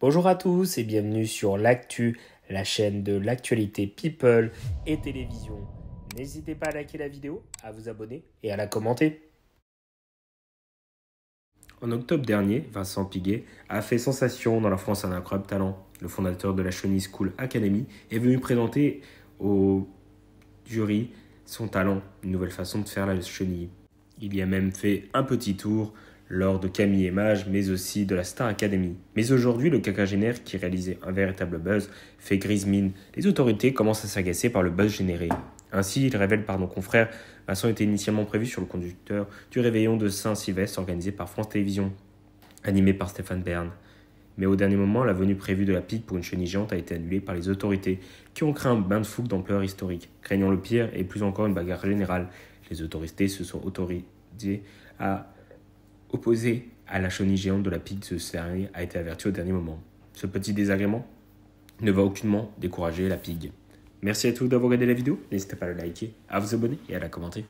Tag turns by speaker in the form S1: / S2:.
S1: Bonjour à tous et bienvenue sur l'actu, la chaîne de l'actualité people et télévision. N'hésitez pas à liker la vidéo, à vous abonner et à la commenter. En octobre dernier, Vincent Piguet a fait sensation dans la France un incroyable talent. Le fondateur de la Chenille School Academy est venu présenter au jury son talent, une nouvelle façon de faire la chenille. Il y a même fait un petit tour lors de Camille et Mage, mais aussi de la Star Academy. Mais aujourd'hui, le génère qui réalisait un véritable buzz fait grise mine. Les autorités commencent à s'agacer par le buzz généré. Ainsi, il révèle par nos confrères, Vincent était initialement prévu sur le conducteur du réveillon de Saint-Sylvestre organisé par France Télévisions, animé par Stéphane Bern. Mais au dernier moment, la venue prévue de la pique pour une chenille géante a été annulée par les autorités, qui ont craint un bain de fougue d'ampleur historique, craignant le pire et plus encore une bagarre générale. Les autorités se sont autorisées à opposé à la chenille géante de la PIG ce dernier a été averti au dernier moment. Ce petit désagrément ne va aucunement décourager la PIG. Merci à tous d'avoir regardé la vidéo, n'hésitez pas à la liker, à vous abonner et à la commenter.